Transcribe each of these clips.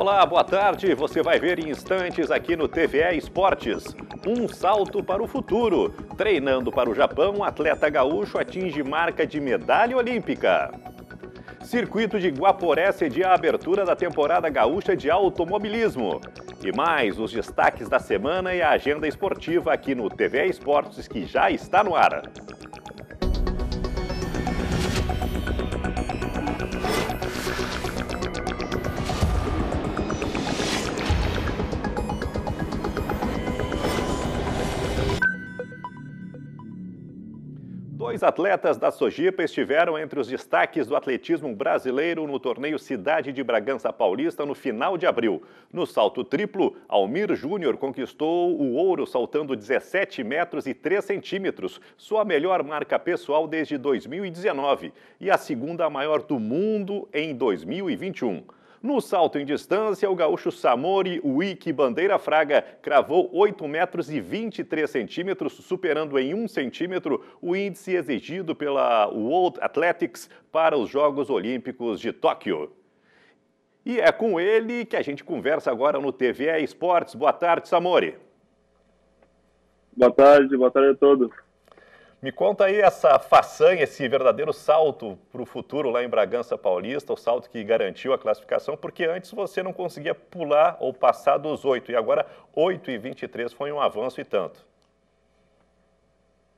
Olá, boa tarde. Você vai ver em instantes aqui no TVE Esportes. Um salto para o futuro. Treinando para o Japão, atleta gaúcho atinge marca de medalha olímpica. Circuito de Guaporé cedia a abertura da temporada gaúcha de automobilismo. E mais os destaques da semana e a agenda esportiva aqui no TVE Esportes que já está no ar. Dois atletas da Sojipa estiveram entre os destaques do atletismo brasileiro no torneio Cidade de Bragança Paulista no final de abril. No salto triplo, Almir Júnior conquistou o ouro saltando 17 metros e 3 centímetros, sua melhor marca pessoal desde 2019 e a segunda maior do mundo em 2021. No salto em distância, o gaúcho Samori Wiki Bandeira Fraga cravou 8 metros e 23 centímetros, superando em 1 centímetro o índice exigido pela World Athletics para os Jogos Olímpicos de Tóquio. E é com ele que a gente conversa agora no TVE Esportes. Boa tarde, Samori. Boa tarde, boa tarde a todos. Me conta aí essa façanha, esse verdadeiro salto para o futuro lá em Bragança Paulista, o salto que garantiu a classificação, porque antes você não conseguia pular ou passar dos 8, e agora 8 e 23 foi um avanço e tanto.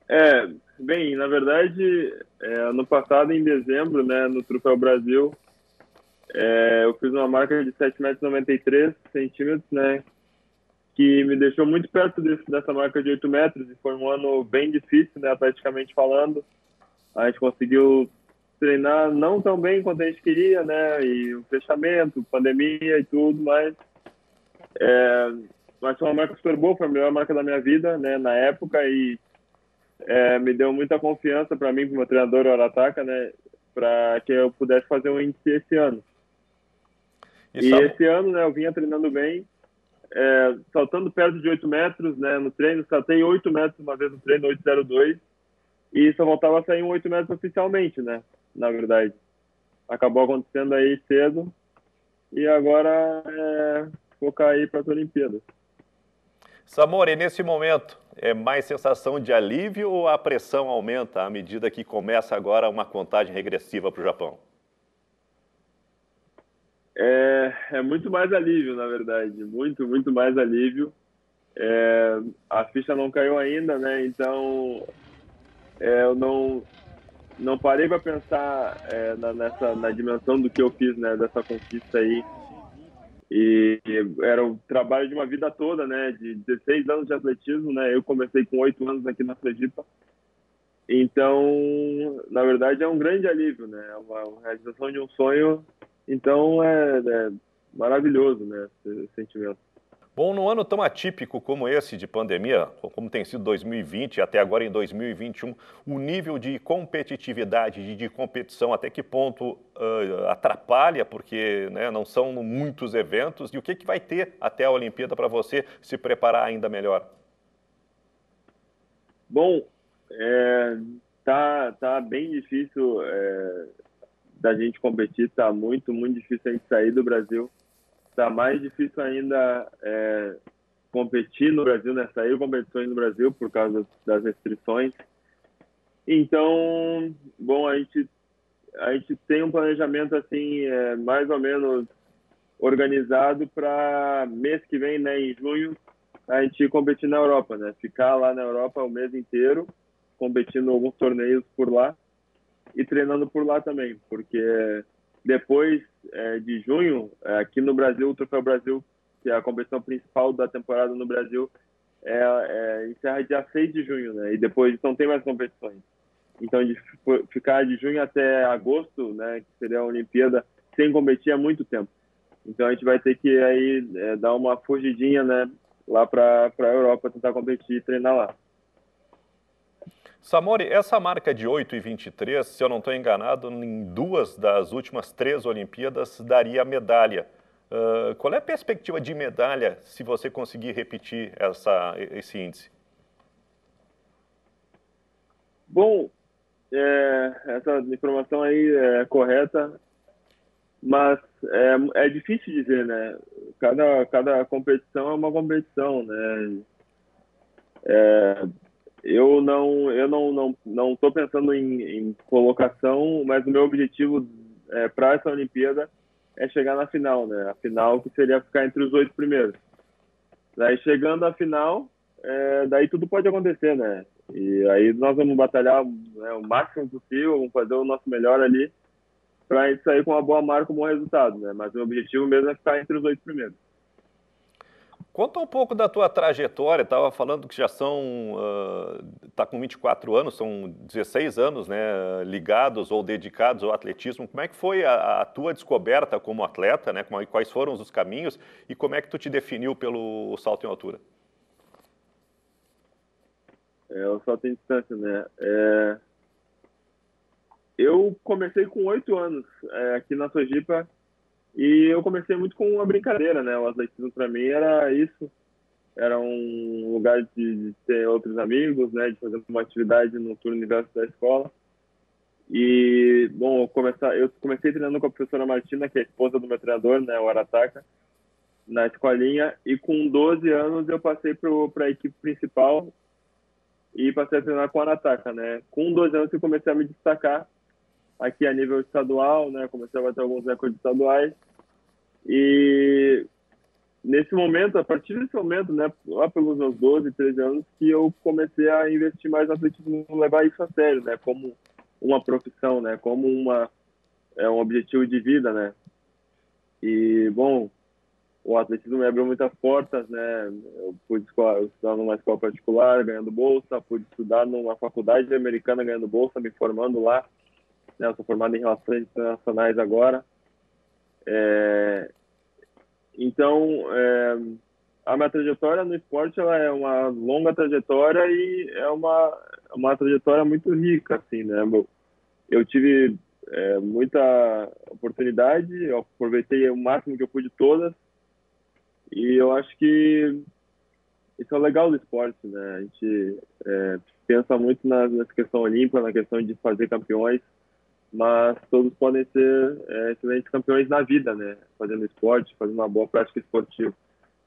É, bem, na verdade, é, ano passado, em dezembro, né, no Troféu Brasil, é, eu fiz uma marca de 7,93 metros centímetros, né, que me deixou muito perto desse, dessa marca de 8 metros e foi um ano bem difícil, né, atleticamente falando. A gente conseguiu treinar não tão bem quanto a gente queria, né, e o fechamento, pandemia e tudo, mas é, mas foi uma marca super boa, foi a melhor marca da minha vida, né, na época e é, me deu muita confiança para mim, para meu treinador Orataca, né, para que eu pudesse fazer um índice esse ano. E, e esse ano, né, eu vinha treinando bem é, saltando perto de 8 metros né, no treino, saltei 8 metros uma vez no treino, 802, e só voltava a sair um 8 metros oficialmente, né, na verdade. Acabou acontecendo aí cedo, e agora é, focar aí para as Olimpíadas. Samor, e nesse momento, é mais sensação de alívio ou a pressão aumenta à medida que começa agora uma contagem regressiva para o Japão? é, é muito mais alívio, na verdade. Muito, muito mais alívio. É, a ficha não caiu ainda, né? Então é, eu não não parei para pensar é, na, nessa na dimensão do que eu fiz, né? Dessa conquista aí. E, era o trabalho de uma vida toda, né? De 16 anos de atletismo, né? Eu comecei com 8 anos aqui na Sergipa. Então, na verdade, é um grande alívio, né? Uma, é uma realização de um sonho então é, é maravilhoso né, esse sentimento. Bom, num ano tão atípico como esse de pandemia, como tem sido 2020 até agora em 2021, o nível de competitividade, de competição, até que ponto uh, atrapalha, porque né, não são muitos eventos, e o que, que vai ter até a Olimpíada para você se preparar ainda melhor? Bom, é, tá, tá bem difícil é, da gente competir está muito, muito difícil a gente sair do Brasil. Está mais difícil ainda é, competir no Brasil, né? Sair competições no Brasil por causa das restrições. Então, bom, a gente, a gente tem um planejamento assim, é, mais ou menos organizado para mês que vem, né, em junho, a gente competir na Europa, né? Ficar lá na Europa o mês inteiro, competindo alguns torneios por lá e treinando por lá também, porque depois é, de junho, é, aqui no Brasil, o Troféu Brasil, que é a competição principal da temporada no Brasil, é, é, encerra dia 6 de junho, né? E depois não tem mais competições. Então, de ficar de junho até agosto, né, que seria a Olimpíada, sem competir é muito tempo. Então, a gente vai ter que aí é, dar uma fugidinha, né, lá para a Europa, tentar competir e treinar lá. Samori, essa marca de 8,23, e se eu não estou enganado, em duas das últimas três Olimpíadas daria medalha. Uh, qual é a perspectiva de medalha se você conseguir repetir essa, esse índice? Bom, é, essa informação aí é correta, mas é, é, difícil dizer, né? Cada, cada competição é uma competição, né? É, eu não, eu não, não, não estou pensando em, em, colocação, mas o meu objetivo é, para essa Olimpíada é chegar na final, né? A final que seria ficar entre os oito primeiros. Daí chegando à final, é, daí tudo pode acontecer, né? E aí nós vamos batalhar né, o máximo possível, vamos fazer o nosso melhor ali para sair com uma boa marca, um bom resultado, né? Mas o meu objetivo mesmo é ficar entre os oito primeiros. Conta um pouco da tua trajetória. Estava falando que já são. Está ah, uh, com 24 anos, são 16 anos né, ligados ou dedicados ao atletismo. Como é que foi a, a tua descoberta como atleta? Né, como, é, quais foram os caminhos? E como é que tu te definiu pelo salto em altura? É, o salto é em distância, né? É... Eu comecei com 8 anos é, aqui na Sojipa e eu comecei muito com uma brincadeira, né? O atletismo para mim era isso. Era um lugar de, de, ter outros amigos, né? De fazer uma atividade no turno universo da escola. E, bom, eu, começar, eu comecei treinando com a professora Martina, que é esposa do meu treinador, né? O Arataka, na escolinha. E com 12 anos eu passei para a equipe principal e passei a treinar com o Arataka, né? Com 12 anos eu comecei a me destacar aqui a nível estadual, né? Comecei a bater alguns recordes estaduais. E nesse momento, a partir desse momento, né, lá pelos meus 12, 13 anos, que eu comecei a investir mais no atletismo, levar isso a sério, né, como uma profissão, né, como uma é um objetivo de vida, né. E bom, o atletismo me abriu muitas portas, né. Eu pude estudar numa escola particular, ganhando bolsa, pude estudar numa faculdade americana ganhando bolsa, me formando lá né? eu sou formado em Relações Internacionais agora. É, então, é, a minha trajetória no esporte ela é uma longa trajetória e é uma, uma trajetória muito rica, assim, né? Eu, eu tive é, muita oportunidade, eu aproveitei o máximo que eu pude todas e eu acho que isso é legal do esporte, né? A gente é, pensa muito na, nessa questão olímpica, na questão de fazer campeões, mas todos podem ser é, excelentes campeões na vida, né? Fazendo esporte, fazendo uma boa prática esportiva.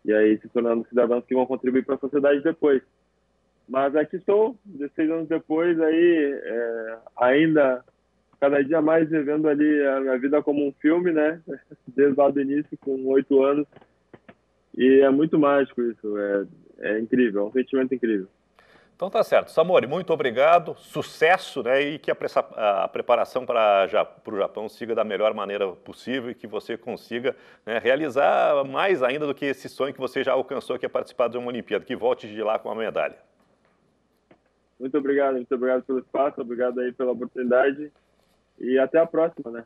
E aí se tornando cidadãos que vão contribuir para a sociedade depois. Mas aqui estou, 16 anos depois, aí é, ainda cada dia mais vivendo ali a minha vida como um filme, né? Desde lá do início, com oito anos. E é muito mágico isso, é, é incrível, é um sentimento incrível. Então tá certo. Samori, muito obrigado, sucesso, né? E que a, a preparação para o Japão siga da melhor maneira possível e que você consiga né, realizar mais ainda do que esse sonho que você já alcançou, que é participar de uma Olimpíada, que volte de lá com uma medalha. Muito obrigado, muito obrigado pelo espaço, obrigado aí pela oportunidade e até a próxima, né?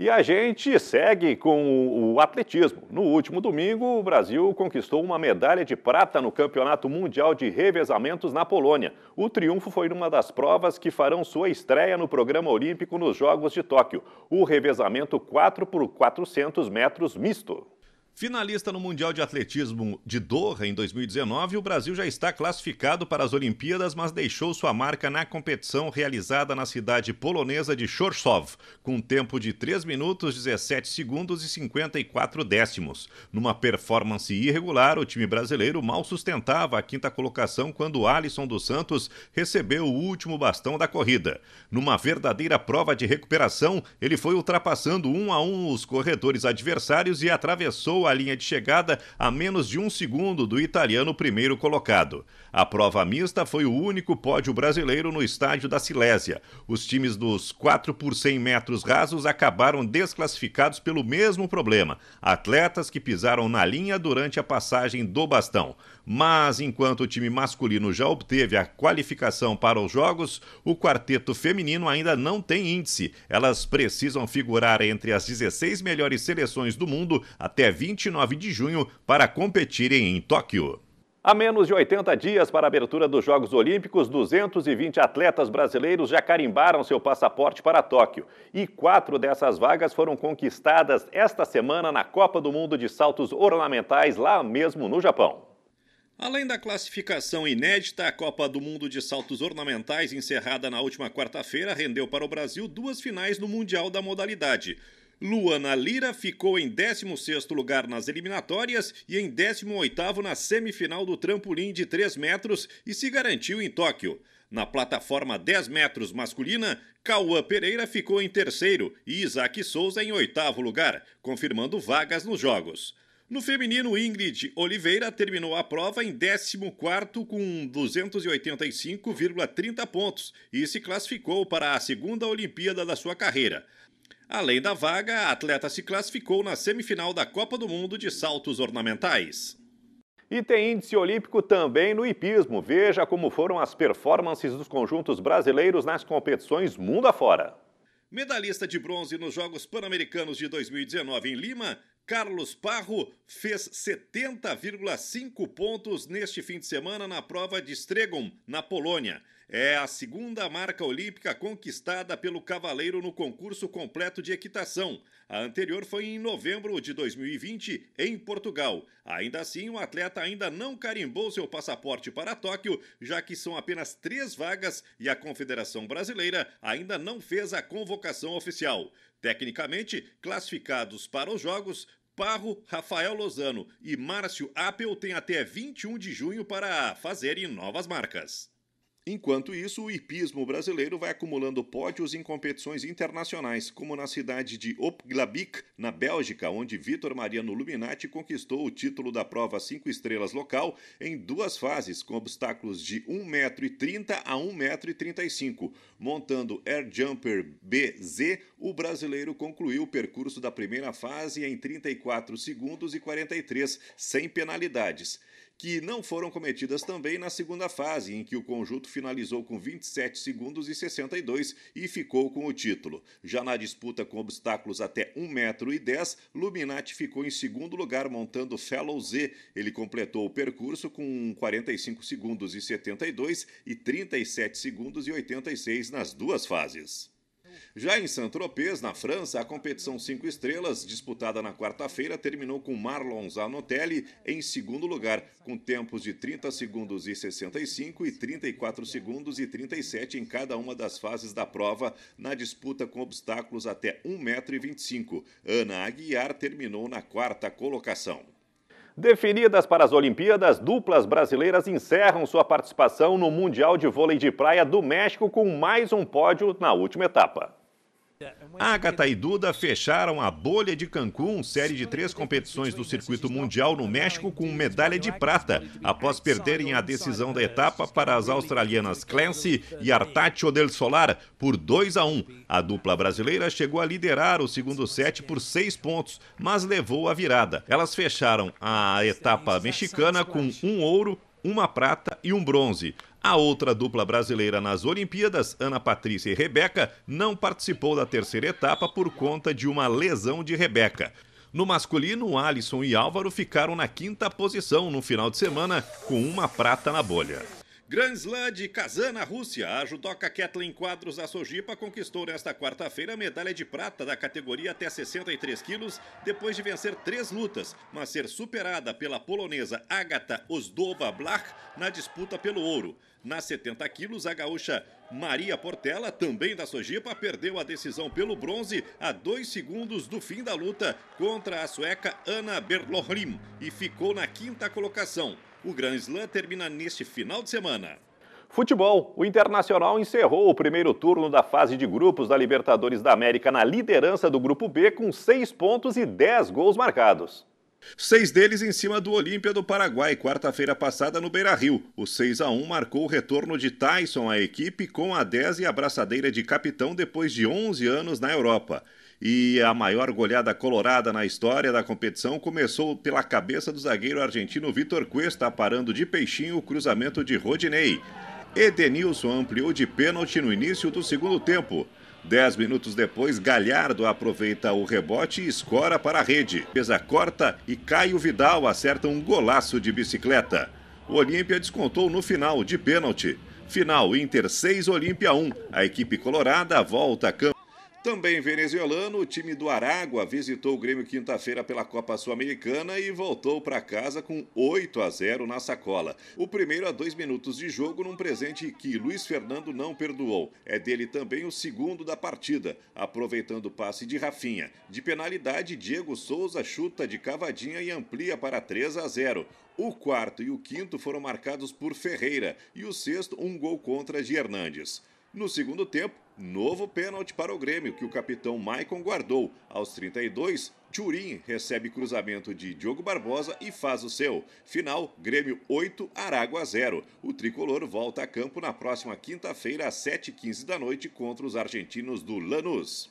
E a gente segue com o atletismo. No último domingo, o Brasil conquistou uma medalha de prata no Campeonato Mundial de Revezamentos na Polônia. O triunfo foi numa das provas que farão sua estreia no programa olímpico nos Jogos de Tóquio, o revezamento 4 por 400 metros misto. Finalista no Mundial de Atletismo de Doha em 2019, o Brasil já está classificado para as Olimpíadas, mas deixou sua marca na competição realizada na cidade polonesa de Chorsov, com tempo de 3 minutos 17 segundos e 54 décimos. Numa performance irregular, o time brasileiro mal sustentava a quinta colocação quando Alisson dos Santos recebeu o último bastão da corrida. Numa verdadeira prova de recuperação, ele foi ultrapassando um a um os corredores adversários e atravessou a linha de chegada a menos de um segundo do italiano primeiro colocado. A prova mista foi o único pódio brasileiro no estádio da Silésia. Os times dos 4 por 100 metros rasos acabaram desclassificados pelo mesmo problema: atletas que pisaram na linha durante a passagem do bastão. Mas enquanto o time masculino já obteve a qualificação para os jogos, o quarteto feminino ainda não tem índice. Elas precisam figurar entre as 16 melhores seleções do mundo até 29 de junho para competirem em Tóquio. A menos de 80 dias para a abertura dos Jogos Olímpicos, 220 atletas brasileiros já carimbaram seu passaporte para Tóquio. E quatro dessas vagas foram conquistadas esta semana na Copa do Mundo de Saltos Ornamentais, lá mesmo no Japão. Além da classificação inédita, a Copa do Mundo de Saltos Ornamentais, encerrada na última quarta-feira, rendeu para o Brasil duas finais no Mundial da modalidade. Luana Lira ficou em 16º lugar nas eliminatórias e em 18º na semifinal do trampolim de 3 metros e se garantiu em Tóquio. Na plataforma 10 metros masculina, Cauã Pereira ficou em terceiro e Isaac Souza em oitavo lugar, confirmando vagas nos Jogos. No feminino, Ingrid Oliveira terminou a prova em 14º com 285,30 pontos e se classificou para a segunda Olimpíada da sua carreira. Além da vaga, a atleta se classificou na semifinal da Copa do Mundo de saltos ornamentais. E tem índice olímpico também no hipismo. Veja como foram as performances dos conjuntos brasileiros nas competições mundo afora. Medalhista de bronze nos Jogos Pan-Americanos de 2019 em Lima, Carlos Parro fez 70,5 pontos neste fim de semana na prova de Stregum, na Polônia. É a segunda marca olímpica conquistada pelo cavaleiro no concurso completo de equitação. A anterior foi em novembro de 2020, em Portugal. Ainda assim, o atleta ainda não carimbou seu passaporte para Tóquio, já que são apenas três vagas e a Confederação Brasileira ainda não fez a convocação oficial. Tecnicamente, classificados para os Jogos Parro, Rafael Lozano e Márcio Apple têm até 21 de junho para fazerem novas marcas. Enquanto isso, o hipismo brasileiro vai acumulando pódios em competições internacionais, como na cidade de Opglabik, na Bélgica, onde Vitor Mariano Luminati conquistou o título da prova 5 estrelas local em duas fases, com obstáculos de 1,30m a 1,35m. Montando Air Jumper BZ, o brasileiro concluiu o percurso da primeira fase em 34 segundos e 43, sem penalidades que não foram cometidas também na segunda fase, em que o conjunto finalizou com 27 segundos e 62 e ficou com o título. Já na disputa com obstáculos até 1,10 metro, Luminati ficou em segundo lugar montando Fellow Z. Ele completou o percurso com 45 segundos e 72 e 37 segundos e 86 nas duas fases. Já em Saint-Tropez, na França, a competição 5 estrelas, disputada na quarta-feira, terminou com Marlon Zanotelli em segundo lugar, com tempos de 30 segundos e 65 e 34 segundos e 37 em cada uma das fases da prova, na disputa com obstáculos até 1,25m. Ana Aguiar terminou na quarta colocação. Definidas para as Olimpíadas, duplas brasileiras encerram sua participação no Mundial de Vôlei de Praia do México com mais um pódio na última etapa. É Agatha e Duda fecharam a bolha de Cancún, série de três competições do circuito mundial no México, com medalha de prata, após perderem a decisão da etapa para as australianas Clancy e Artacho del Solar por 2 a 1. A dupla brasileira chegou a liderar o segundo set por seis pontos, mas levou a virada. Elas fecharam a é etapa mexicana com um ouro, uma prata e um bronze. A outra dupla brasileira nas Olimpíadas, Ana Patrícia e Rebeca, não participou da terceira etapa por conta de uma lesão de Rebeca. No masculino, Alisson e Álvaro ficaram na quinta posição no final de semana, com uma prata na bolha. Grand Slam de Kazan, na Rússia. A judoca Kathleen Quadros da Sojipa conquistou nesta quarta-feira a medalha de prata da categoria até 63 quilos, depois de vencer três lutas, mas ser superada pela polonesa Agata Ozdova Blach na disputa pelo ouro. Na 70 quilos, a gaúcha Maria Portela, também da Sojipa, perdeu a decisão pelo bronze a dois segundos do fim da luta contra a sueca Ana Berlohrim e ficou na quinta colocação. O Grand Slam termina neste final de semana. Futebol. O Internacional encerrou o primeiro turno da fase de grupos da Libertadores da América na liderança do Grupo B com seis pontos e dez gols marcados. Seis deles em cima do Olímpia do Paraguai, quarta-feira passada no Beira Rio. O 6 a 1 marcou o retorno de Tyson à equipe com a 10 e a braçadeira de capitão depois de 11 anos na Europa. E a maior goleada colorada na história da competição começou pela cabeça do zagueiro argentino Vitor Cuesta, parando de peixinho o cruzamento de Rodinei. Edenilson ampliou de pênalti no início do segundo tempo. Dez minutos depois, Galhardo aproveita o rebote e escora para a rede. Pesa corta e Caio Vidal acerta um golaço de bicicleta. O Olímpia descontou no final de pênalti. Final Inter 6, Olímpia 1. A equipe colorada volta a campo. Também venezuelano, o time do Aragua visitou o Grêmio quinta-feira pela Copa Sul-Americana e voltou para casa com 8 a 0 na sacola. O primeiro a dois minutos de jogo num presente que Luiz Fernando não perdoou. É dele também o segundo da partida, aproveitando o passe de Rafinha. De penalidade, Diego Souza chuta de cavadinha e amplia para 3 a 0. O quarto e o quinto foram marcados por Ferreira e o sexto um gol contra de Hernandes. No segundo tempo, Novo pênalti para o Grêmio, que o capitão Maicon guardou. Aos 32, Turim recebe cruzamento de Diogo Barbosa e faz o seu. Final, Grêmio 8, Aragua 0. O tricolor volta a campo na próxima quinta-feira, às 7h15 da noite, contra os argentinos do Lanús.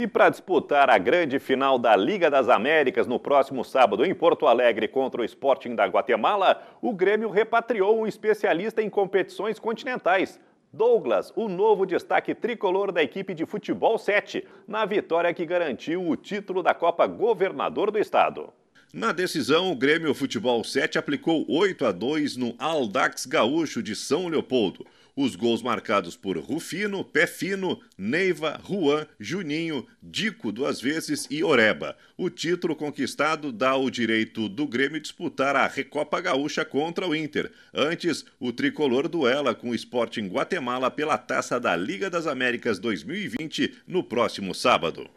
E para disputar a grande final da Liga das Américas no próximo sábado em Porto Alegre contra o Sporting da Guatemala, o Grêmio repatriou um especialista em competições continentais, Douglas, o novo destaque tricolor da equipe de futebol 7, na vitória que garantiu o título da Copa Governador do Estado. Na decisão, o Grêmio Futebol 7 aplicou 8 a 2 no Aldax Gaúcho de São Leopoldo. Os gols marcados por Rufino, Pé Fino, Neiva, Juan, Juninho, Dico duas vezes e Oreba. O título conquistado dá o direito do Grêmio disputar a Recopa Gaúcha contra o Inter. Antes, o tricolor duela com o Sporting Guatemala pela taça da Liga das Américas 2020 no próximo sábado.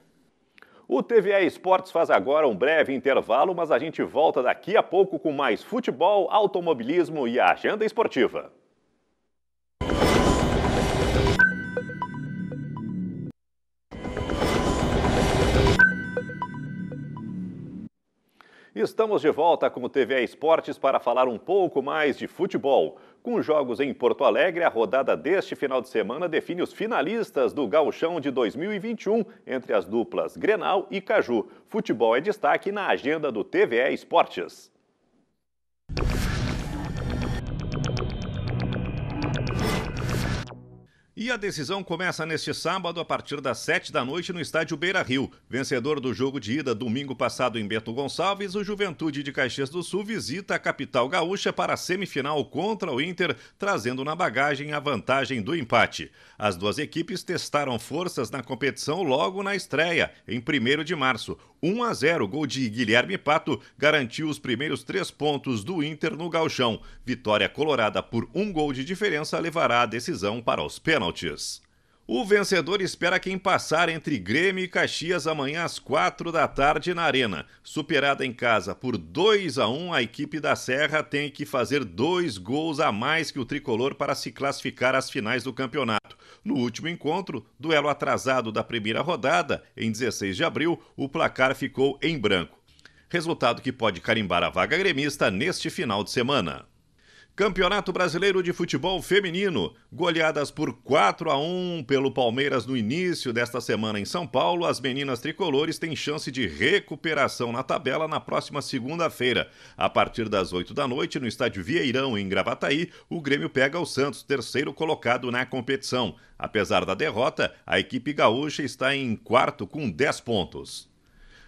O TVE Esportes faz agora um breve intervalo, mas a gente volta daqui a pouco com mais futebol, automobilismo e a agenda esportiva. Estamos de volta com o TVA Esportes para falar um pouco mais de futebol. Com jogos em Porto Alegre, a rodada deste final de semana define os finalistas do Gauchão de 2021 entre as duplas Grenal e Caju. Futebol é destaque na agenda do TV Esportes. E a decisão começa neste sábado a partir das 7 da noite no estádio Beira Rio. Vencedor do jogo de ida domingo passado em Bento Gonçalves, o Juventude de Caxias do Sul visita a capital gaúcha para a semifinal contra o Inter, trazendo na bagagem a vantagem do empate. As duas equipes testaram forças na competição logo na estreia, em 1 de março. 1 a 0. Gol de Guilherme Pato garantiu os primeiros três pontos do Inter no Galchão. Vitória colorada por um gol de diferença levará a decisão para os pênaltis. O vencedor espera quem passar entre Grêmio e Caxias amanhã às quatro da tarde na Arena. Superada em casa por 2 a 1, a equipe da Serra tem que fazer dois gols a mais que o tricolor para se classificar às finais do campeonato. No último encontro, duelo atrasado da primeira rodada, em 16 de abril, o placar ficou em branco. Resultado que pode carimbar a vaga gremista neste final de semana. Campeonato Brasileiro de Futebol Feminino. Goleadas por 4 a 1 pelo Palmeiras no início desta semana em São Paulo, as meninas tricolores têm chance de recuperação na tabela na próxima segunda-feira. A partir das 8 da noite, no estádio Vieirão, em Gravataí, o Grêmio pega o Santos, terceiro colocado na competição. Apesar da derrota, a equipe gaúcha está em quarto com 10 pontos.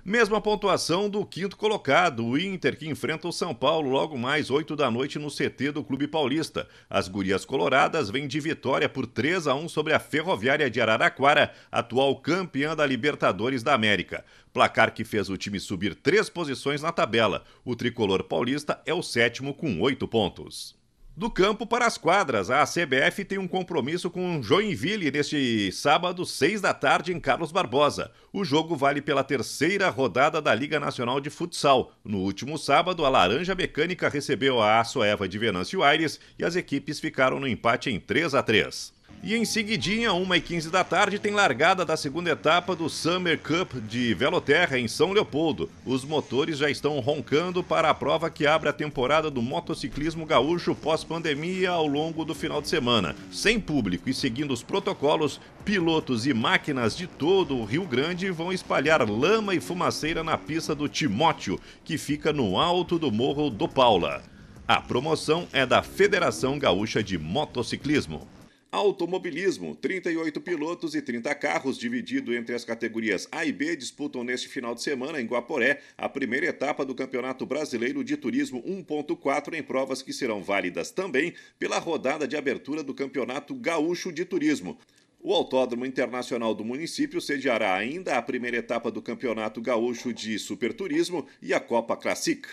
Mesma pontuação do quinto colocado, o Inter, que enfrenta o São Paulo logo mais 8 da noite no CT do Clube Paulista. As gurias coloradas vêm de vitória por 3 a 1 sobre a Ferroviária de Araraquara, atual campeã da Libertadores da América. Placar que fez o time subir três posições na tabela. O tricolor paulista é o sétimo com oito pontos. Do campo para as quadras, a CBF tem um compromisso com Joinville neste sábado, 6 da tarde, em Carlos Barbosa. O jogo vale pela terceira rodada da Liga Nacional de Futsal. No último sábado, a Laranja Mecânica recebeu a Açoeva de Venâncio Aires e as equipes ficaram no empate em 3 a 3. E em seguidinha, 1h15 da tarde, tem largada da segunda etapa do Summer Cup de Veloterra, em São Leopoldo. Os motores já estão roncando para a prova que abre a temporada do motociclismo gaúcho pós-pandemia ao longo do final de semana. Sem público e seguindo os protocolos, pilotos e máquinas de todo o Rio Grande vão espalhar lama e fumaceira na pista do Timóteo, que fica no alto do Morro do Paula. A promoção é da Federação Gaúcha de Motociclismo. Automobilismo: 38 pilotos e 30 carros, dividido entre as categorias A e B, disputam neste final de semana em Guaporé a primeira etapa do Campeonato Brasileiro de Turismo 1.4 em provas que serão válidas também pela rodada de abertura do Campeonato Gaúcho de Turismo. O Autódromo Internacional do município sediará ainda a primeira etapa do Campeonato Gaúcho de Superturismo e a Copa Classic.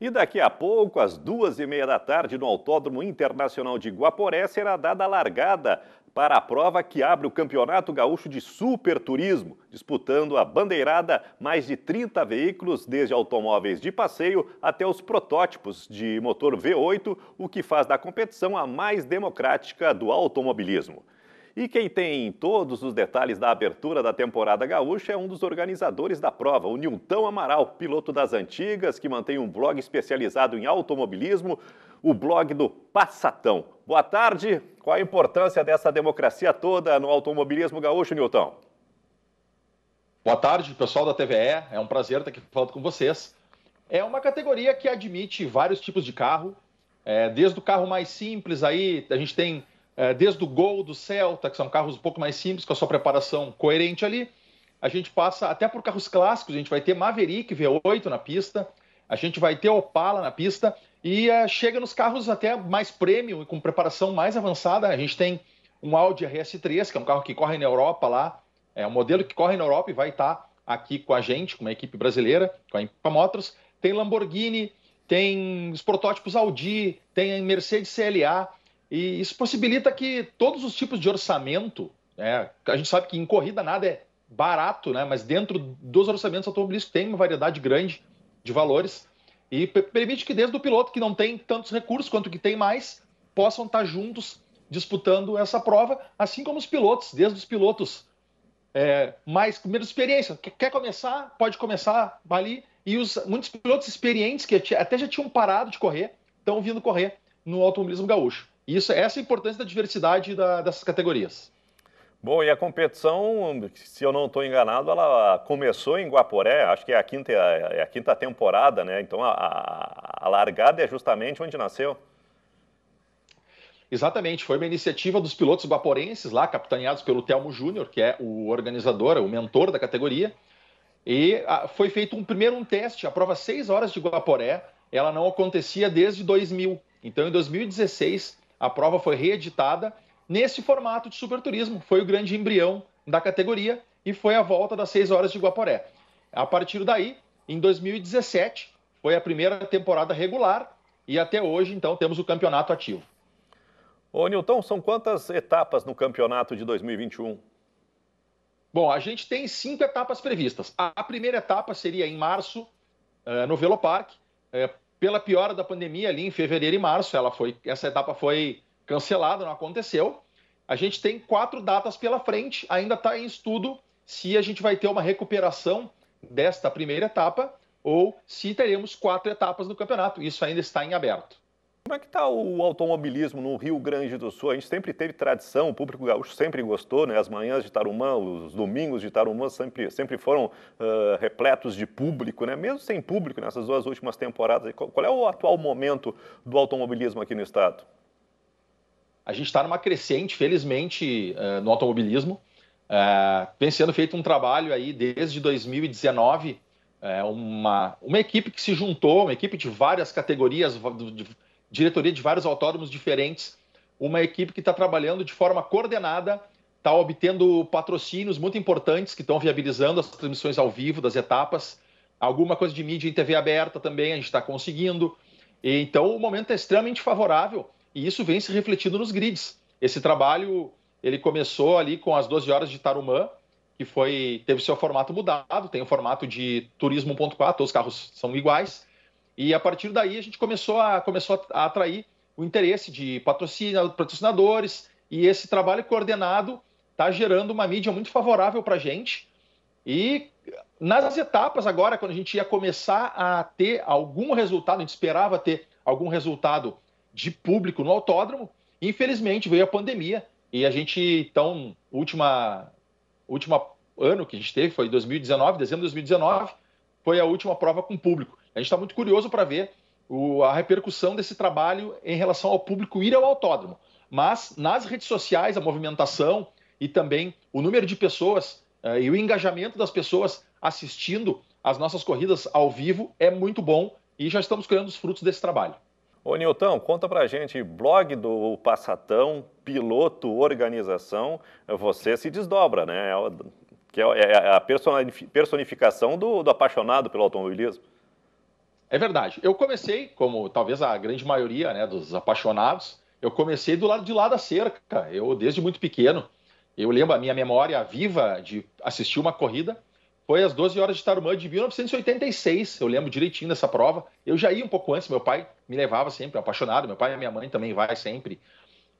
E daqui a pouco, às duas e meia da tarde, no Autódromo Internacional de Guaporé, será dada a largada para a prova que abre o Campeonato Gaúcho de Super Turismo, disputando a bandeirada mais de 30 veículos, desde automóveis de passeio até os protótipos de motor V8, o que faz da competição a mais democrática do automobilismo. E quem tem todos os detalhes da abertura da temporada gaúcha é um dos organizadores da prova, o Nilton Amaral, piloto das antigas, que mantém um blog especializado em automobilismo, o blog do Passatão. Boa tarde. Qual a importância dessa democracia toda no automobilismo gaúcho, Nilton? Boa tarde, pessoal da TVE. É um prazer estar aqui falando com vocês. É uma categoria que admite vários tipos de carro, é, desde o carro mais simples aí, a gente tem é, desde o Gol do Celta, que são carros um pouco mais simples, com a sua preparação coerente ali. A gente passa até por carros clássicos, a gente vai ter Maverick V8 na pista, a gente vai ter Opala na pista e uh, chega nos carros até mais premium e com preparação mais avançada. A gente tem um Audi RS3, que é um carro que corre na Europa lá, é um modelo que corre na Europa e vai estar tá aqui com a gente, com a equipe brasileira, com a Impa Motors. Tem Lamborghini, tem os protótipos Audi, tem a Mercedes CLA. E isso possibilita que todos os tipos de orçamento, né, a gente sabe que em corrida nada é barato, né, mas dentro dos orçamentos automobilísticos tem uma variedade grande de valores e permite que desde o piloto que não tem tantos recursos quanto que tem mais, possam estar juntos disputando essa prova, assim como os pilotos, desde os pilotos é, mais com menos experiência. Quer começar, pode começar ali. E os, muitos pilotos experientes que até já tinham parado de correr, estão vindo correr no automobilismo gaúcho. Isso, essa é a importância da diversidade da, dessas categorias. Bom, e a competição, se eu não estou enganado, ela começou em Guaporé, acho que é a quinta, é a quinta temporada, né? Então a, a, largada é justamente onde nasceu. Exatamente, foi uma iniciativa dos pilotos guaporenses lá, capitaneados pelo Telmo Júnior, que é o organizador, o mentor da categoria. E foi feito um primeiro um teste, a prova 6 horas de Guaporé, ela não acontecia desde 2000. Então, em 2016, a prova foi reeditada nesse formato de superturismo. Foi o grande embrião da categoria e foi a volta das 6 horas de Guaporé. A partir daí, em 2017, foi a primeira temporada regular e até hoje, então, temos o campeonato ativo. Ô, Nilton, são quantas etapas no campeonato de 2021? Bom, a gente tem cinco etapas previstas. A primeira etapa seria em março, eh, no Velopark, pela piora da pandemia ali em fevereiro e março, ela foi, essa etapa foi cancelada, não aconteceu. A gente tem quatro datas pela frente, ainda está em estudo se a gente vai ter uma recuperação desta primeira etapa ou se teremos quatro etapas no campeonato. Isso ainda está em aberto. Como é que está o automobilismo no Rio Grande do Sul? A gente sempre teve tradição, o público gaúcho sempre gostou, né? as manhãs de Tarumã, os domingos de Tarumã sempre, sempre foram uh, repletos de público, né? mesmo sem público nessas duas últimas temporadas. Qual é o atual momento do automobilismo aqui no estado? A gente está numa crescente, felizmente, uh, no automobilismo. Uh, vem sendo feito um trabalho aí desde 2019, uma, uma equipe que se juntou, uma equipe de várias categorias, de, diretoria de vários autódromos diferentes, uma equipe que está trabalhando de forma coordenada, está obtendo patrocínios muito importantes que estão viabilizando as transmissões ao vivo das etapas, alguma coisa de mídia em TV aberta também a gente está conseguindo. E, então o momento é extremamente favorável e isso vem se refletindo nos grids. Esse trabalho ele começou ali com as 12 horas de Tarumã, que foi teve seu formato mudado, tem o formato de turismo 1.4, todos os carros são iguais, e a partir daí a gente começou a, começou a atrair o interesse de patrocinadores e esse trabalho coordenado está gerando uma mídia muito favorável para a gente. E nas etapas agora, quando a gente ia começar a ter algum resultado, a gente esperava ter algum resultado de público no autódromo, infelizmente veio a pandemia e a gente, então, última, última ano que a gente teve foi 2019, dezembro de 2019, foi a última prova com público. A gente está muito curioso para ver o, a repercussão desse trabalho em relação ao público ir ao autódromo. Mas nas redes sociais, a movimentação e também o número de pessoas uh, e o engajamento das pessoas assistindo às nossas corridas ao vivo é muito bom e já estamos colhendo os frutos desse trabalho. Ô Nilton, conta pra gente, blog do Passatão, piloto, organização, você se desdobra, né? É que é, é a personificação do, do apaixonado pelo automobilismo. É verdade. Eu comecei, como talvez a grande maioria né, dos apaixonados, eu comecei do lado de lá da cerca. Eu, desde muito pequeno, eu lembro a minha memória viva de assistir uma corrida. Foi às 12 horas de Tarumã de 1986. Eu lembro direitinho dessa prova. Eu já ia um pouco antes, meu pai me levava sempre, apaixonado. Meu pai e minha mãe também vai sempre.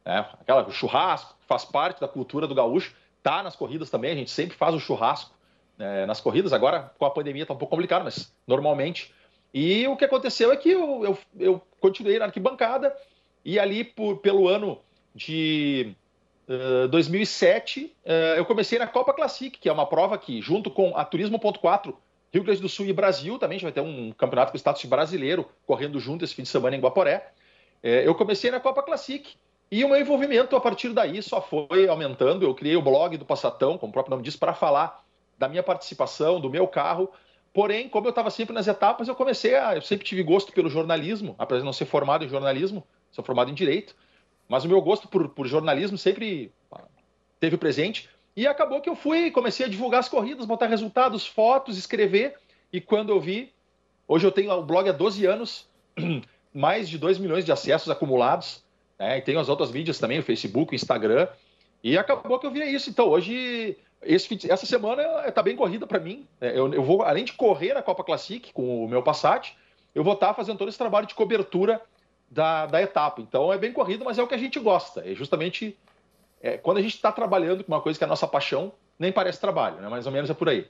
Né? Aquela o churrasco, faz parte da cultura do gaúcho. Tá nas corridas também, a gente sempre faz o churrasco né, nas corridas. Agora, com a pandemia, tá um pouco complicado, mas normalmente e o que aconteceu é que eu, eu, eu continuei na arquibancada e ali por, pelo ano de uh, 2007 uh, eu comecei na Copa Classic, que é uma prova que, junto com a Turismo.4, Rio Grande do Sul e Brasil, também gente vai ter um campeonato com status brasileiro correndo junto esse fim de semana em Guaporé. Uh, eu comecei na Copa Classic e o meu envolvimento a partir daí só foi aumentando. Eu criei o blog do Passatão, como o próprio nome diz, para falar da minha participação, do meu carro Porém, como eu estava sempre nas etapas, eu comecei a. Eu sempre tive gosto pelo jornalismo, apesar de não ser formado em jornalismo, sou formado em direito, mas o meu gosto por, por jornalismo sempre ah, teve presente. E acabou que eu fui, comecei a divulgar as corridas, botar resultados, fotos, escrever. E quando eu vi, hoje eu tenho o blog há 12 anos, mais de 2 milhões de acessos acumulados, né? e tenho as outras mídias também, o Facebook, o Instagram. E acabou que eu via isso. Então, hoje esse, essa semana está eh, bem corrida para mim. É, eu, eu, vou, além de correr na Copa Classic com o meu Passat, eu vou estar tá fazendo todo esse trabalho de cobertura da, da etapa. Então é bem corrido, mas é o que a gente gosta. É justamente é, quando a gente está trabalhando com uma coisa que é a nossa paixão, nem parece trabalho, né? mais ou menos é por aí.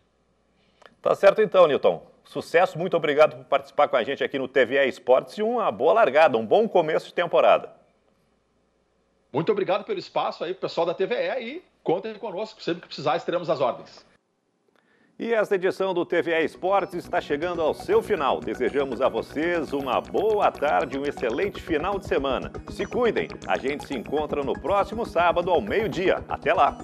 Tá certo então, Newton. Sucesso, muito obrigado por participar com a gente aqui no TVE Esportes e uma boa largada, um bom começo de temporada. Muito obrigado pelo espaço aí, pessoal da TVE e Contem conosco, sempre que precisar, estaremos às ordens. E esta edição do TV Esportes está chegando ao seu final. Desejamos a vocês uma boa tarde, um excelente final de semana. Se cuidem, a gente se encontra no próximo sábado ao meio-dia. Até lá!